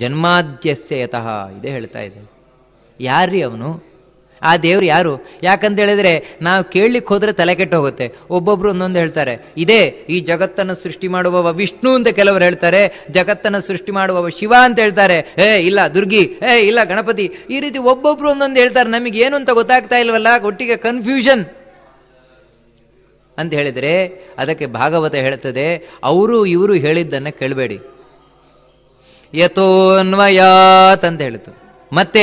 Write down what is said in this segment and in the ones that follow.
ಜನ್ಮಾದ್ಯಸ್ಯ ಯತಃ ಇದೇ ಹೇಳ್ತಾ ಇದೆ ಯಾರ್ರೀ ಅವನು ಆ ದೇವ್ರು ಯಾರು ಯಾಕಂತ ಹೇಳಿದ್ರೆ ನಾವು ಕೇಳಲಿಕ್ಕೆ ಹೋದ್ರೆ ತಲೆ ಕೆಟ್ಟು ಹೋಗುತ್ತೆ ಒಬ್ಬೊಬ್ರು ಒಂದೊಂದು ಹೇಳ್ತಾರೆ ಇದೇ ಈ ಜಗತ್ತನ್ನು ಸೃಷ್ಟಿ ಮಾಡುವವ ವಿಷ್ಣು ಅಂತ ಕೆಲವರು ಹೇಳ್ತಾರೆ ಜಗತ್ತನ್ನು ಸೃಷ್ಟಿ ಮಾಡುವವ ಶಿವ ಅಂತ ಹೇಳ್ತಾರೆ ಏ ಇಲ್ಲ ದುರ್ಗಿ ಏ ಇಲ್ಲ ಗಣಪತಿ ಈ ರೀತಿ ಒಬ್ಬೊಬ್ರು ಒಂದೊಂದು ಹೇಳ್ತಾರೆ ನಮಗೆ ಏನು ಅಂತ ಗೊತ್ತಾಗ್ತಾ ಇಲ್ವಲ್ಲ ಒಟ್ಟಿಗೆ ಕನ್ಫ್ಯೂಷನ್ ಅಂತ ಹೇಳಿದರೆ ಅದಕ್ಕೆ ಭಾಗವತ ಹೇಳ್ತದೆ ಅವರು ಇವರು ಹೇಳಿದ್ದನ್ನು ಕೇಳಬೇಡಿ ಯಥೋನ್ವಯಾತ್ ಅಂತ ಹೇಳಿತು ಮತ್ತೆ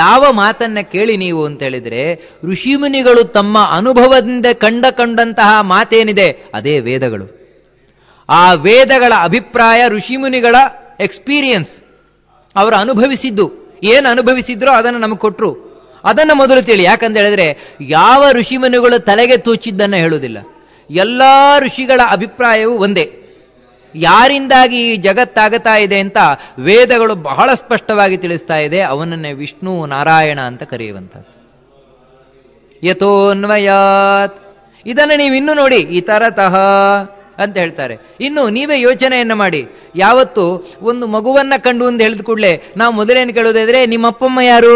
ಯಾವ ಮಾತನ್ನ ಕೇಳಿ ನೀವು ಅಂತ ಹೇಳಿದ್ರೆ ಋಷಿಮುನಿಗಳು ತಮ್ಮ ಅನುಭವದಿಂದ ಕಂಡ ಕಂಡಂತಹ ಮಾತೇನಿದೆ ಅದೇ ವೇದಗಳು ಆ ವೇದಗಳ ಅಭಿಪ್ರಾಯ ಋಷಿಮುನಿಗಳ ಎಕ್ಸ್ಪೀರಿಯನ್ಸ್ ಅವರು ಅನುಭವಿಸಿದ್ದು ಏನು ಅನುಭವಿಸಿದ್ರೋ ಅದನ್ನು ನಮಗೆ ಕೊಟ್ಟರು ಅದನ್ನು ಮೊದಲು ತಿಳಿ ಯಾಕಂತ ಹೇಳಿದ್ರೆ ಯಾವ ಋಷಿಮುನಿಗಳು ತಲೆಗೆ ತೂಚಿದ್ದನ್ನು ಹೇಳುವುದಿಲ್ಲ ಎಲ್ಲ ಋಷಿಗಳ ಅಭಿಪ್ರಾಯವೂ ಒಂದೇ ಯಾರಿಂದಾಗಿ ಈ ಜಗತ್ತಾಗತಾ ಇದೆ ಅಂತ ವೇದಗಳು ಬಹಳ ಸ್ಪಷ್ಟವಾಗಿ ತಿಳಿಸ್ತಾ ಇದೆ ಅವನನ್ನೇ ವಿಷ್ಣು ನಾರಾಯಣ ಅಂತ ಕರೆಯುವಂಥದ್ದು ಯಥೋನ್ವಯಾತ್ ಇದನ್ನು ನೀವು ಇನ್ನು ನೋಡಿ ಈ ತರತಃ ಅಂತ ಹೇಳ್ತಾರೆ ಇನ್ನು ನೀವೇ ಯೋಚನೆಯನ್ನು ಮಾಡಿ ಯಾವತ್ತು ಒಂದು ಮಗುವನ್ನ ಕಂಡು ಅಂತ ಹೇಳಿದ ಕೂಡಲೇ ನಾವು ಮೊದಲೇನು ಕೇಳೋದಾದ್ರೆ ನಿಮ್ಮಪ್ಪಮ್ಮ ಯಾರು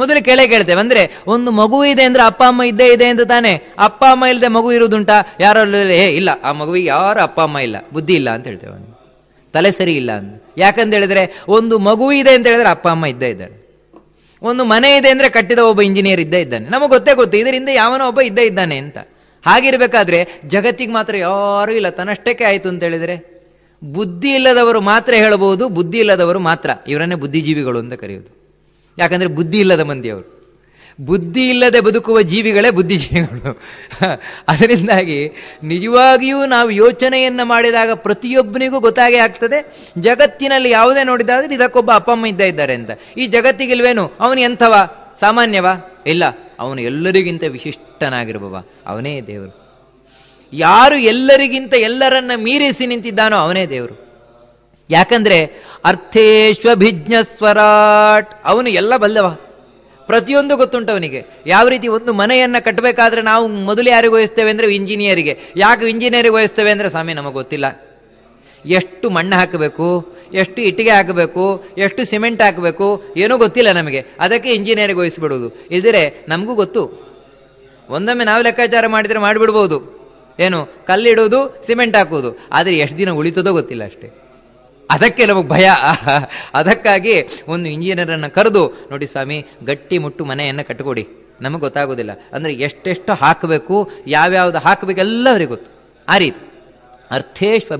ಮೊದಲು ಕೆಳಗೆ ಕೇಳ್ತೇವೆ ಅಂದ್ರೆ ಒಂದು ಮಗು ಇದೆ ಅಂದ್ರೆ ಅಪ್ಪ ಅಮ್ಮ ಇದ್ದೇ ಇದೆ ಅಂತ ತಾನೆ ಅಪ್ಪ ಅಮ್ಮ ಇಲ್ಲದೆ ಮಗು ಇರುವುದುಂಟಾ ಯಾರೋ ಹೇ ಇಲ್ಲ ಆ ಮಗುವಿಗೆ ಯಾರು ಅಪ್ಪ ಅಮ್ಮ ಇಲ್ಲ ಬುದ್ಧಿ ಇಲ್ಲ ಅಂತ ಹೇಳ್ತೇವೆ ಅವನು ತಲೆ ಸರಿ ಇಲ್ಲ ಅಂತ ಯಾಕಂತ ಹೇಳಿದ್ರೆ ಒಂದು ಮಗು ಇದೆ ಅಂತ ಹೇಳಿದ್ರೆ ಅಪ್ಪ ಅಮ್ಮ ಇದ್ದೇ ಇದ್ದಾರೆ ಒಂದು ಮನೆ ಇದೆ ಅಂದ್ರೆ ಕಟ್ಟಿದ ಒಬ್ಬ ಇಂಜಿನಿಯರ್ ಇದ್ದೇ ಇದ್ದಾನೆ ನಮಗೆ ಗೊತ್ತೇ ಗೊತ್ತು ಇದರಿಂದ ಯಾವನೋ ಒಬ್ಬ ಇದ್ದೇ ಇದ್ದಾನೆ ಅಂತ ಹಾಗಿರ್ಬೇಕಾದ್ರೆ ಜಗತ್ತಿಗೆ ಮಾತ್ರ ಯಾರೂ ಇಲ್ಲ ತನ್ನಷ್ಟಕ್ಕೆ ಆಯ್ತು ಅಂತ ಹೇಳಿದ್ರೆ ಬುದ್ಧಿ ಇಲ್ಲದವರು ಮಾತ್ರ ಹೇಳಬಹುದು ಬುದ್ಧಿ ಇಲ್ಲದವರು ಮಾತ್ರ ಇವರನ್ನೇ ಬುದ್ಧಿಜೀವಿಗಳು ಅಂತ ಕರೆಯೋದು ಯಾಕಂದರೆ ಬುದ್ಧಿ ಇಲ್ಲದ ಮಂದಿಯವರು ಬುದ್ಧಿ ಇಲ್ಲದೆ ಬದುಕುವ ಜೀವಿಗಳೇ ಬುದ್ಧಿಜೀವಿಗಳು ಅದರಿಂದಾಗಿ ನಿಜವಾಗಿಯೂ ನಾವು ಯೋಚನೆಯನ್ನು ಮಾಡಿದಾಗ ಪ್ರತಿಯೊಬ್ಬನಿಗೂ ಗೊತ್ತಾಗೇ ಆಗ್ತದೆ ಜಗತ್ತಿನಲ್ಲಿ ಯಾವುದೇ ನೋಡಿದಾದ್ರೆ ಇದಕ್ಕೊಬ್ಬ ಅಮ್ಮ ಇದ್ದ ಇದ್ದಾರೆ ಅಂತ ಈ ಜಗತ್ತಿಗಿಲ್ವೇನು ಅವನು ಎಂಥವ ಸಾಮಾನ್ಯವಾ ಇಲ್ಲ ಅವನು ಎಲ್ಲರಿಗಿಂತ ವಿಶಿಷ್ಟನಾಗಿರ್ಬವ ಅವನೇ ದೇವರು ಯಾರು ಎಲ್ಲರಿಗಿಂತ ಎಲ್ಲರನ್ನ ಮೀರಿಸಿ ನಿಂತಿದ್ದಾನೋ ಅವನೇ ದೇವರು ಯಾಕಂದ್ರೆ ಸ್ವರಾಟ್ ಅವನು ಎಲ್ಲ ಬಲ್ಲವ ಪ್ರತಿಯೊಂದು ಗೊತ್ತುಂಟು ಅವನಿಗೆ ಯಾವ ರೀತಿ ಒಂದು ಮನೆಯನ್ನು ಕಟ್ಟಬೇಕಾದ್ರೆ ನಾವು ಮೊದಲು ಯಾರಿಗೆ ವಹಿಸ್ತೇವೆ ಅಂದರೆ ಇಂಜಿನಿಯರಿಗೆ ಯಾಕೆ ಇಂಜಿನಿಯರಿಗೆ ವಹಿಸ್ತೇವೆ ಅಂದರೆ ಸ್ವಾಮಿ ನಮಗೆ ಗೊತ್ತಿಲ್ಲ ಎಷ್ಟು ಮಣ್ಣು ಹಾಕಬೇಕು ಎಷ್ಟು ಇಟ್ಟಿಗೆ ಹಾಕಬೇಕು ಎಷ್ಟು ಸಿಮೆಂಟ್ ಹಾಕಬೇಕು ಏನೂ ಗೊತ್ತಿಲ್ಲ ನಮಗೆ ಅದಕ್ಕೆ ಇಂಜಿನಿಯರಿಗೆ ವಹಿಸ್ಬಿಡೋದು ಇದ್ರೆ ನಮಗೂ ಗೊತ್ತು ಒಂದೊಮ್ಮೆ ನಾವು ಲೆಕ್ಕಾಚಾರ ಮಾಡಿದರೆ ಮಾಡಿಬಿಡ್ಬೋದು ಏನು ಕಲ್ಲಿಡೋದು ಸಿಮೆಂಟ್ ಹಾಕೋದು ಆದರೆ ಎಷ್ಟು ದಿನ ಉಳಿತದೋ ಗೊತ್ತಿಲ್ಲ ಅಷ್ಟೇ ಅದಕ್ಕೆ ನಮಗೆ ಭಯ ಅದಕ್ಕಾಗಿ ಒಂದು ಇಂಜಿನಿಯರನ್ನು ಕರೆದು ನೋಡಿ ಸ್ವಾಮಿ ಗಟ್ಟಿ ಮುಟ್ಟು ಮನೆಯನ್ನು ಕಟ್ಟಿಕೊಡಿ ನಮಗೆ ಗೊತ್ತಾಗೋದಿಲ್ಲ ಅಂದರೆ ಎಷ್ಟೆಷ್ಟು ಹಾಕಬೇಕು ಯಾವ್ಯಾವ್ದು ಹಾಕಬೇಕೆಲ್ಲ ಅವರಿಗೆ ಗೊತ್ತು ಆ ರೀತಿ ಅರ್ಥೇಶ್ವ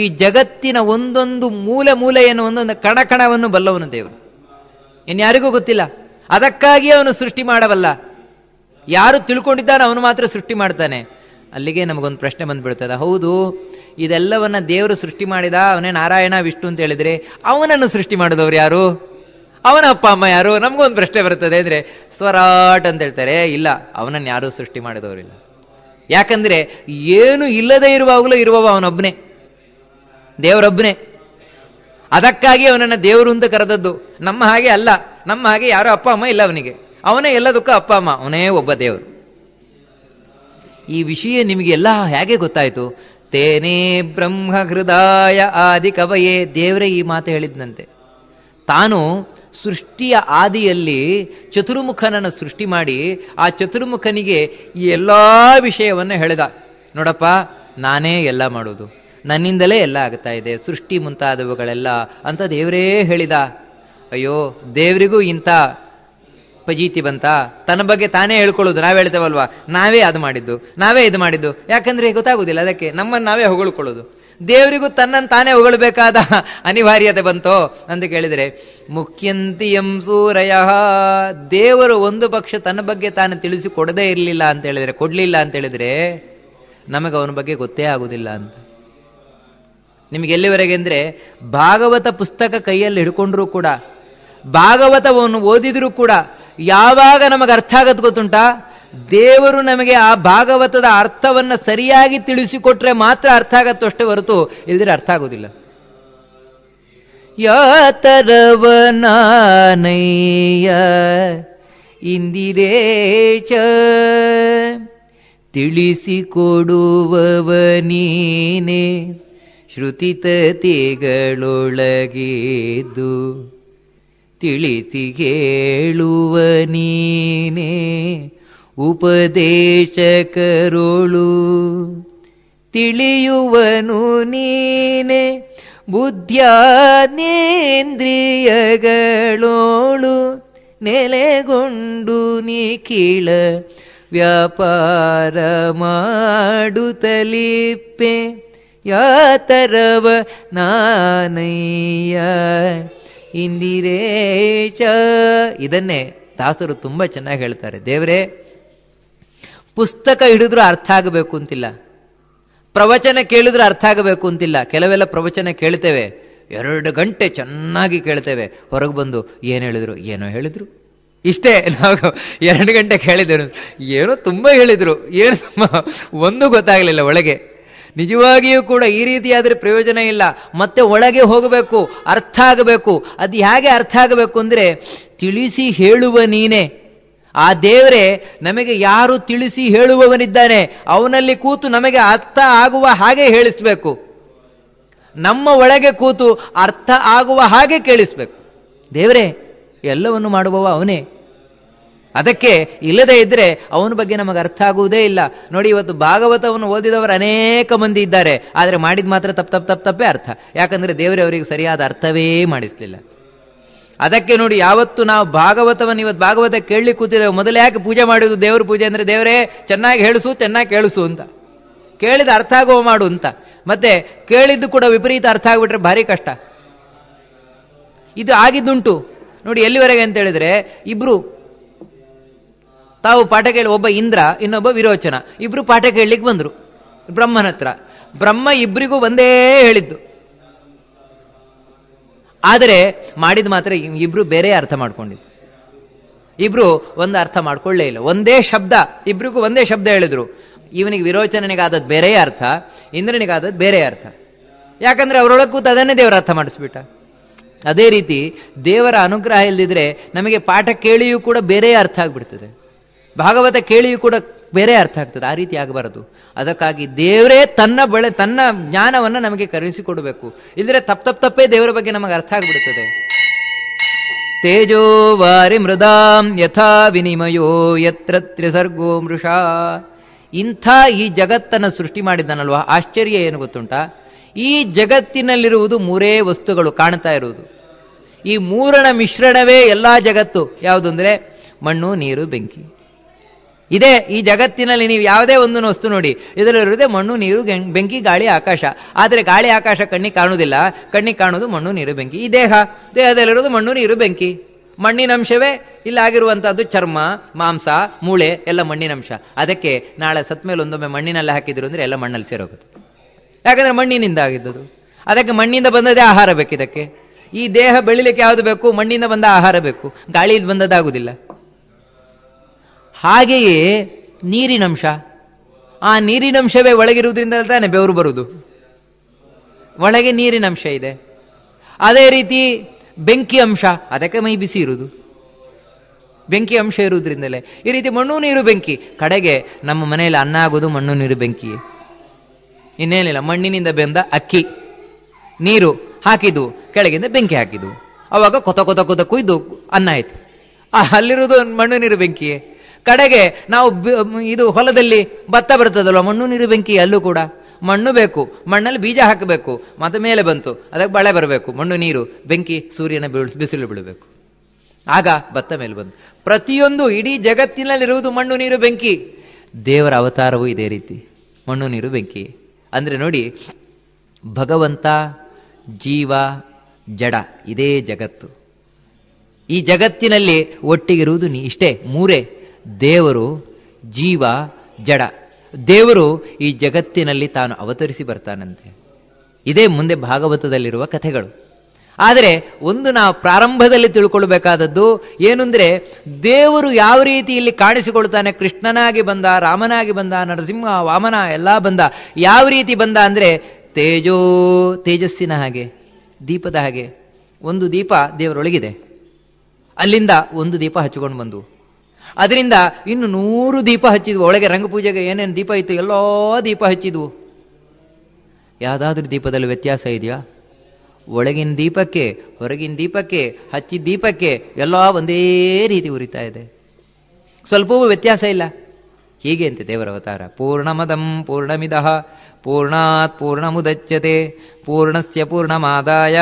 ಈ ಜಗತ್ತಿನ ಒಂದೊಂದು ಮೂಲೆ ಮೂಲೆಯನ್ನು ಒಂದೊಂದು ಕಣ ಕಣವನ್ನು ಬಲ್ಲವನು ದೇವರು ಇನ್ಯಾರಿಗೂ ಗೊತ್ತಿಲ್ಲ ಅದಕ್ಕಾಗಿ ಅವನು ಸೃಷ್ಟಿ ಮಾಡಬಲ್ಲ ಯಾರು ತಿಳ್ಕೊಂಡಿದ್ದಾನೆ ಅವನು ಮಾತ್ರ ಸೃಷ್ಟಿ ಮಾಡ್ತಾನೆ ಅಲ್ಲಿಗೆ ನಮಗೊಂದು ಪ್ರಶ್ನೆ ಬಂದ್ಬಿಡ್ತದೆ ಹೌದು ಇದೆಲ್ಲವನ್ನ ದೇವರು ಸೃಷ್ಟಿ ಮಾಡಿದ ಅವನೇ ನಾರಾಯಣ ವಿಷ್ಣು ಅಂತ ಹೇಳಿದ್ರೆ ಅವನನ್ನು ಸೃಷ್ಟಿ ಮಾಡಿದವರು ಯಾರು ಅವನ ಅಪ್ಪ ಅಮ್ಮ ಯಾರು ನಮಗೊಂದು ಪ್ರಶ್ನೆ ಬರುತ್ತದೆ ಅಂದರೆ ಸ್ವರಾಟ್ ಅಂತ ಹೇಳ್ತಾರೆ ಇಲ್ಲ ಅವನನ್ನು ಯಾರೂ ಸೃಷ್ಟಿ ಮಾಡಿದವರಿಲ್ಲ ಯಾಕಂದ್ರೆ ಏನು ಇಲ್ಲದೆ ಇರುವಾಗಲೂ ಇರುವವ ಅವನೊಬ್ಬನೇ ದೇವರೊಬ್ಬನೇ ಅದಕ್ಕಾಗಿ ಅವನನ್ನು ದೇವರು ಅಂತ ಕರೆದದ್ದು ನಮ್ಮ ಹಾಗೆ ಅಲ್ಲ ನಮ್ಮ ಹಾಗೆ ಯಾರೋ ಅಪ್ಪ ಅಮ್ಮ ಇಲ್ಲ ಅವನಿಗೆ ಅವನೇ ಎಲ್ಲದಕ್ಕೂ ಅಪ್ಪ ಅಮ್ಮ ಅವನೇ ಒಬ್ಬ ದೇವರು ಈ ವಿಷಯ ನಿಮಗೆಲ್ಲ ಹೇಗೆ ಗೊತ್ತಾಯಿತು ತೇನೇ ಬ್ರಹ್ಮ ಹೃದಯ ಆದಿ ಕವಯೇ ದೇವರೇ ಈ ಮಾತು ಹೇಳಿದ್ನಂತೆ ತಾನು ಸೃಷ್ಟಿಯ ಆದಿಯಲ್ಲಿ ಚತುರ್ಮುಖನನ್ನು ಸೃಷ್ಟಿ ಮಾಡಿ ಆ ಚತುರ್ಮುಖನಿಗೆ ಈ ಎಲ್ಲ ವಿಷಯವನ್ನು ಹೇಳಿದ ನೋಡಪ್ಪ ನಾನೇ ಎಲ್ಲ ಮಾಡೋದು ನನ್ನಿಂದಲೇ ಎಲ್ಲ ಆಗ್ತಾ ಇದೆ ಸೃಷ್ಟಿ ಮುಂತಾದವುಗಳೆಲ್ಲ ಅಂತ ದೇವರೇ ಹೇಳಿದ ಅಯ್ಯೋ ದೇವರಿಗೂ ಇಂಥ ಪಜೀತಿ ಬಂತ ತನ್ನ ಬಗ್ಗೆ ತಾನೇ ಹೇಳ್ಕೊಳ್ಳೋದು ನಾವೇ ಹೇಳ್ತೇವಲ್ವಾ ನಾವೇ ಅದು ಮಾಡಿದ್ದು ನಾವೇ ಇದು ಮಾಡಿದ್ದು ಯಾಕಂದ್ರೆ ಗೊತ್ತಾಗುದಿಲ್ಲ ಅದಕ್ಕೆ ನಮ್ಮನ್ನು ನಾವೇ ಹೊಗಳ್ಕೊಳ್ಳೋದು ದೇವರಿಗೂ ತನ್ನನ್ನು ತಾನೇ ಹೊಗಳಬೇಕಾದ ಅನಿವಾರ್ಯತೆ ಬಂತೋ ಅಂತ ಕೇಳಿದರೆ ಮುಖ್ಯಂತಿ ಎಂ ಸೂರಯ ದೇವರು ಒಂದು ಪಕ್ಷ ತನ್ನ ಬಗ್ಗೆ ತಾನು ತಿಳಿಸಿ ಕೊಡದೇ ಇರಲಿಲ್ಲ ಅಂತ ಹೇಳಿದರೆ ಕೊಡಲಿಲ್ಲ ಅಂತ ಹೇಳಿದರೆ ನಮಗೆ ಅವನ ಬಗ್ಗೆ ಗೊತ್ತೇ ಆಗುದಿಲ್ಲ ಅಂತ ನಿಮಗೆ ಎಲ್ಲಿವರೆಗೆ ಅಂದರೆ ಭಾಗವತ ಪುಸ್ತಕ ಕೈಯಲ್ಲಿ ಹಿಡ್ಕೊಂಡ್ರೂ ಕೂಡ ಭಾಗವತವನ್ನು ಓದಿದರೂ ಕೂಡ ಯಾವಾಗ ನಮಗೆ ಅರ್ಥ ಆಗತ್ತೆ ಗೊತ್ತುಂಟಾ ದೇವರು ನಮಗೆ ಆ ಭಾಗವತದ ಅರ್ಥವನ್ನು ಸರಿಯಾಗಿ ತಿಳಿಸಿಕೊಟ್ರೆ ಮಾತ್ರ ಅರ್ಥ ಆಗತ್ತೋ ಅಷ್ಟೇ ಹೊರತು ಇಲ್ದಿರ ಅರ್ಥ ಆಗೋದಿಲ್ಲ ಯಾತರವನಾನಯ್ಯ ಇಂದಿರೇಶ ತಿಳಿಸಿಕೊಡುವವನೀನೇ ಶ್ರುತಿತತೆಗಳೊಳಗೇದು ತಿಳಿಸಿ ಹೇಳುವ ನೀನೇ ಉಪದೇಶಕರುಳು ತಿಳಿಯುವನು ನೀನೆ ಬುದ್ಧಿಯಾದೇಂದ್ರಿಯಗಳೋಳು ನೆಲೆಗೊಂಡು ನಿಖಿಳ ವ್ಯಾಪಾರ ಮಾಡುತ್ತಲಿಪ್ಪೆ ಯಾತರವ ನಾನಯ್ಯ ಇಂದಿರೇಶ ಇದನ್ನೇ ದಾಸರು ತುಂಬ ಚೆನ್ನಾಗಿ ಹೇಳ್ತಾರೆ ದೇವರೇ ಪುಸ್ತಕ ಹಿಡಿದ್ರೂ ಅರ್ಥ ಆಗಬೇಕು ಅಂತಿಲ್ಲ ಪ್ರವಚನ ಕೇಳಿದ್ರೂ ಅರ್ಥ ಆಗಬೇಕು ಅಂತಿಲ್ಲ ಕೆಲವೆಲ್ಲ ಪ್ರವಚನ ಕೇಳ್ತೇವೆ ಎರಡು ಗಂಟೆ ಚೆನ್ನಾಗಿ ಕೇಳ್ತೇವೆ ಹೊರಗೆ ಬಂದು ಏನು ಹೇಳಿದ್ರು ಏನೋ ಹೇಳಿದ್ರು ಇಷ್ಟೇ ನಾವು ಎರಡು ಗಂಟೆ ಕೇಳಿದ್ರು ಏನೋ ತುಂಬ ಹೇಳಿದರು ಏನು ಒಂದು ಗೊತ್ತಾಗಲಿಲ್ಲ ಒಳಗೆ ನಿಜವಾಗಿಯೂ ಕೂಡ ಈ ರೀತಿಯಾದರೆ ಪ್ರಯೋಜನ ಇಲ್ಲ ಮತ್ತೆ ಒಳಗೆ ಹೋಗಬೇಕು ಅರ್ಥ ಆಗಬೇಕು ಅದು ಹೇಗೆ ಅರ್ಥ ಆಗಬೇಕು ಅಂದರೆ ತಿಳಿಸಿ ಹೇಳುವ ನೀನೇ ಆ ದೇವರೇ ನಮಗೆ ಯಾರು ತಿಳಿಸಿ ಹೇಳುವವನಿದ್ದಾನೆ ಅವನಲ್ಲಿ ಕೂತು ನಮಗೆ ಅರ್ಥ ಆಗುವ ಹಾಗೆ ಹೇಳಿಸ್ಬೇಕು ನಮ್ಮ ಒಳಗೆ ಕೂತು ಅರ್ಥ ಆಗುವ ಹಾಗೆ ಕೇಳಿಸ್ಬೇಕು ದೇವರೇ ಎಲ್ಲವನ್ನು ಮಾಡುವವ ಅವನೇ ಅದಕ್ಕೆ ಇಲ್ಲದೆ ಇದ್ರೆ ಅವನ ಬಗ್ಗೆ ನಮಗೆ ಅರ್ಥ ಆಗುವುದೇ ಇಲ್ಲ ನೋಡಿ ಇವತ್ತು ಭಾಗವತವನ್ನು ಓದಿದವರು ಅನೇಕ ಮಂದಿ ಇದ್ದಾರೆ ಆದರೆ ಮಾಡಿದ ಮಾತ್ರ ತಪ್ಪು ತಪ್ಪು ತಪ್ಪು ತಪ್ಪೇ ಅರ್ಥ ಯಾಕಂದ್ರೆ ದೇವರೇ ಅವರಿಗೆ ಸರಿಯಾದ ಅರ್ಥವೇ ಮಾಡಿಸ್ಲಿಲ್ಲ ಅದಕ್ಕೆ ನೋಡಿ ಯಾವತ್ತು ನಾವು ಭಾಗವತವನ್ನು ಇವತ್ತು ಭಾಗವತ ಕೇಳಲಿ ಕೂತಿದ್ದೇವೆ ಮೊದಲು ಯಾಕೆ ಪೂಜೆ ಮಾಡುವುದು ದೇವ್ರ ಪೂಜೆ ಅಂದರೆ ದೇವರೇ ಚೆನ್ನಾಗಿ ಹೇಳಿಸು ಚೆನ್ನಾಗಿ ಕೇಳಿಸು ಅಂತ ಕೇಳಿದ ಅರ್ಥ ಆಗುವ ಮಾಡು ಅಂತ ಮತ್ತೆ ಕೇಳಿದ್ದು ಕೂಡ ವಿಪರೀತ ಅರ್ಥ ಆಗಿಬಿಟ್ರೆ ಭಾರಿ ಕಷ್ಟ ಇದು ಆಗಿದ್ದುಂಟು ನೋಡಿ ಎಲ್ಲಿವರೆಗೆ ಅಂತ ಹೇಳಿದ್ರೆ ಇಬ್ರು ತಾವು ಪಾಠ ಕೇಳಿ ಒಬ್ಬ ಇಂದ್ರ ಇನ್ನೊಬ್ಬ ವಿರೋಚನ ಇಬ್ರು ಪಾಠ ಕೇಳಲಿಕ್ಕೆ ಬಂದರು ಬ್ರಹ್ಮನ ಹತ್ರ ಬ್ರಹ್ಮ ಇಬ್ಬರಿಗೂ ಒಂದೇ ಹೇಳಿದ್ದು ಆದರೆ ಮಾಡಿದ ಮಾತ್ರ ಇಬ್ರು ಬೇರೆ ಅರ್ಥ ಮಾಡ್ಕೊಂಡಿದ್ದು ಇಬ್ರು ಒಂದು ಅರ್ಥ ಮಾಡ್ಕೊಳ್ಳೇ ಇಲ್ಲ ಒಂದೇ ಶಬ್ದ ಇಬ್ರಿಗೂ ಒಂದೇ ಶಬ್ದ ಹೇಳಿದ್ರು ಇವನಿಗೆ ವಿರೋಚನನಿಗಾದದ್ದು ಬೇರೆ ಅರ್ಥ ಇಂದ್ರನಿಗಾದದ್ದು ಬೇರೆ ಅರ್ಥ ಯಾಕಂದ್ರೆ ಅವರೊಳಗೆ ಕೂತು ಅದನ್ನೇ ದೇವರ ಅರ್ಥ ಮಾಡಿಸ್ಬಿಟ್ಟ ಅದೇ ರೀತಿ ದೇವರ ಅನುಗ್ರಹ ಇಲ್ಲದಿದ್ರೆ ನಮಗೆ ಪಾಠ ಕೇಳಿಯೂ ಕೂಡ ಬೇರೆ ಅರ್ಥ ಆಗ್ಬಿಡ್ತದೆ ಭಾಗವತ ಕೇಳಿಯೂ ಕೂಡ ಬೇರೆ ಅರ್ಥ ಆಗ್ತದೆ ಆ ರೀತಿ ಆಗಬಾರದು ಅದಕ್ಕಾಗಿ ದೇವರೇ ತನ್ನ ಬಳೆ ತನ್ನ ಜ್ಞಾನವನ್ನು ನಮಗೆ ಕರೆಸಿಕೊಡಬೇಕು ಇಲ್ಲದ್ರೆ ತಪ್ಪ ತಪ್ಪ ತಪ್ಪೇ ದೇವರ ಬಗ್ಗೆ ನಮಗೆ ಅರ್ಥ ಆಗಿಬಿಡುತ್ತದೆ ತೇಜೋ ವಾರಿ ಮೃದಾಂ ಯಥಾ ವಿನಿಮಯೋ ಯತ್ರ ತ್ರಿಸರ್ಗೋ ಮೃಷ ಇಂಥ ಈ ಜಗತ್ತನ್ನು ಸೃಷ್ಟಿ ಮಾಡಿದ್ದಾನಲ್ವ ಆಶ್ಚರ್ಯ ಏನು ಗೊತ್ತುಂಟಾ ಈ ಜಗತ್ತಿನಲ್ಲಿರುವುದು ಮೂರೇ ವಸ್ತುಗಳು ಕಾಣ್ತಾ ಇರುವುದು ಈ ಮೂರನ ಮಿಶ್ರಣವೇ ಎಲ್ಲ ಜಗತ್ತು ಯಾವುದು ಅಂದರೆ ಮಣ್ಣು ನೀರು ಬೆಂಕಿ ಇದೇ ಈ ಜಗತ್ತಿನಲ್ಲಿ ನೀವು ಯಾವುದೇ ಒಂದು ವಸ್ತು ನೋಡಿ ಇದರಲ್ಲಿರುವುದೆ ಮಣ್ಣು ನೀರು ಬೆಂಕಿ ಗಾಳಿ ಆಕಾಶ ಆದರೆ ಗಾಳಿ ಆಕಾಶ ಕಣ್ಣಿಗೆ ಕಾಣುವುದಿಲ್ಲ ಕಣ್ಣಿಗೆ ಕಾಣೋದು ಮಣ್ಣು ನೀರು ಬೆಂಕಿ ಈ ದೇಹ ದೇಹದಲ್ಲಿರುವುದು ಮಣ್ಣು ನೀರು ಬೆಂಕಿ ಮಣ್ಣಿನ ಅಂಶವೇ ಇಲ್ಲಾಗಿರುವಂತಹದ್ದು ಚರ್ಮ ಮಾಂಸ ಮೂಳೆ ಎಲ್ಲ ಮಣ್ಣಿನ ಅಂಶ ಅದಕ್ಕೆ ನಾಳೆ ಸತ್ಮೇಲೆ ಒಂದೊಮ್ಮೆ ಮಣ್ಣಿನಲ್ಲಿ ಹಾಕಿದ್ರು ಅಂದರೆ ಎಲ್ಲ ಮಣ್ಣಲ್ಲಿ ಸೇರೋಗುತ್ತೆ ಯಾಕಂದರೆ ಮಣ್ಣಿನಿಂದ ಆಗಿದ್ದದು ಅದಕ್ಕೆ ಮಣ್ಣಿಂದ ಬಂದದೇ ಆಹಾರ ಬೇಕಿದಕ್ಕೆ ಈ ದೇಹ ಬೆಳಿಲಿಕ್ಕೆ ಯಾವುದು ಬೇಕು ಮಣ್ಣಿಂದ ಬಂದ ಆಹಾರ ಬೇಕು ಗಾಳಿಯಿಂದ ಬಂದದ್ದಾಗುವುದಿಲ್ಲ ಹಾಗೆಯೇ ನೀರಿನಂಶ ಆ ನೀರಿನಂಶವೇ ಒಳಗಿರುವುದರಿಂದ ತಾನೆ ಬೆವರು ಬರುವುದು ಒಳಗೆ ನೀರಿನಂಶ ಇದೆ ಅದೇ ರೀತಿ ಬೆಂಕಿ ಅಂಶ ಅದಕ್ಕೆ ಮೈ ಬಿಸಿ ಇರುವುದು ಬೆಂಕಿ ಅಂಶ ಇರುವುದರಿಂದಲೇ ಈ ರೀತಿ ಮಣ್ಣು ನೀರು ಬೆಂಕಿ ಕಡೆಗೆ ನಮ್ಮ ಮನೆಯಲ್ಲಿ ಅನ್ನ ಆಗೋದು ಮಣ್ಣು ನೀರು ಬೆಂಕಿ ಇನ್ನೇನಿಲ್ಲ ಮಣ್ಣಿನಿಂದ ಬೆಂದ ಅಕ್ಕಿ ನೀರು ಹಾಕಿದ್ದು ಕೆಳಗಿಂದ ಬೆಂಕಿ ಹಾಕಿದ್ದು ಅವಾಗ ಕೊತ ಕೊತ ಕೊತ ಕುಯ್ದು ಅನ್ನ ಆಯಿತು ಅಲ್ಲಿರೋದು ಮಣ್ಣು ನೀರು ಬೆಂಕಿಯೇ ಕಡೆಗೆ ನಾವು ಇದು ಹೊಲದಲ್ಲಿ ಭತ್ತ ಬರ್ತದಲ್ವ ಮಣ್ಣು ನೀರು ಬೆಂಕಿ ಅಲ್ಲೂ ಕೂಡ ಮಣ್ಣು ಬೇಕು ಮಣ್ಣಲ್ಲಿ ಬೀಜ ಹಾಕಬೇಕು ಮತ್ತೆ ಮೇಲೆ ಬಂತು ಅದಕ್ಕೆ ಬಳೆ ಬರಬೇಕು ಮಣ್ಣು ನೀರು ಬೆಂಕಿ ಸೂರ್ಯನ ಬಿಸಿಲು ಬೀಳಬೇಕು ಆಗ ಭತ್ತ ಮೇಲೆ ಬಂತು ಪ್ರತಿಯೊಂದು ಇಡೀ ಜಗತ್ತಿನಲ್ಲಿರುವುದು ಮಣ್ಣು ನೀರು ಬೆಂಕಿ ದೇವರ ಅವತಾರವೂ ಇದೇ ರೀತಿ ಮಣ್ಣು ನೀರು ಬೆಂಕಿ ಅಂದರೆ ನೋಡಿ ಭಗವಂತ ಜೀವ ಜಡ ಇದೇ ಜಗತ್ತು ಈ ಜಗತ್ತಿನಲ್ಲಿ ಒಟ್ಟಿಗಿರುವುದು ನೀ ಇಷ್ಟೇ ಮೂರೇ ದೇವರು ಜೀವ ಜಡ ದೇವರು ಈ ಜಗತ್ತಿನಲ್ಲಿ ತಾನು ಅವತರಿಸಿ ಬರ್ತಾನಂತೆ ಇದೇ ಮುಂದೆ ಭಾಗವತದಲ್ಲಿರುವ ಕಥೆಗಳು ಆದರೆ ಒಂದು ನಾವು ಪ್ರಾರಂಭದಲ್ಲಿ ತಿಳ್ಕೊಳ್ಬೇಕಾದದ್ದು ಏನಂದ್ರೆ ದೇವರು ಯಾವ ರೀತಿ ಇಲ್ಲಿ ಕಾಣಿಸಿಕೊಳ್ತಾನೆ ಕೃಷ್ಣನಾಗಿ ಬಂದ ರಾಮನಾಗಿ ಬಂದ ನರಸಿಂಹ ವಾಮನ ಎಲ್ಲ ಬಂದ ಯಾವ ರೀತಿ ಬಂದ ಅಂದರೆ ತೇಜೋ ತೇಜಸ್ಸಿನ ಹಾಗೆ ದೀಪದ ಹಾಗೆ ಒಂದು ದೀಪ ದೇವರೊಳಗಿದೆ ಅಲ್ಲಿಂದ ಒಂದು ದೀಪ ಹಚ್ಚಿಕೊಂಡು ಬಂದು ಅದರಿಂದ ಇನ್ನು ನೂರು ದೀಪ ಹಚ್ಚಿದ್ವು ಒಳಗೆ ರಂಗಪೂಜೆಗೆ ಏನೇನು ದೀಪ ಇತ್ತು ಎಲ್ಲೋ ದೀಪ ಹಚ್ಚಿದ್ವು ಯಾವುದಾದ್ರೂ ದೀಪದಲ್ಲಿ ವ್ಯತ್ಯಾಸ ಇದೆಯಾ ಒಳಗಿನ ದೀಪಕ್ಕೆ ಹೊರಗಿನ ದೀಪಕ್ಕೆ ಹಚ್ಚಿದ ದೀಪಕ್ಕೆ ಎಲ್ಲ ಒಂದೇ ರೀತಿ ಉರಿತಾ ಇದೆ ಸ್ವಲ್ಪವೂ ವ್ಯತ್ಯಾಸ ಇಲ್ಲ ಹೀಗೆ ಅಂತೆ ದೇವರ ಅವತಾರ ಪೂರ್ಣಮದಂ ಪೂರ್ಣಮಿದಃ ಪೂರ್ಣಾತ್ ಮುದಚ್ಚತೆ ಪೂರ್ಣಸ್ಯ ಪೂರ್ಣಮಾದಾಯ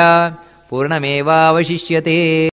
ಪೂರ್ಣಮೇವಾವಶಿಷ್ಯತೆ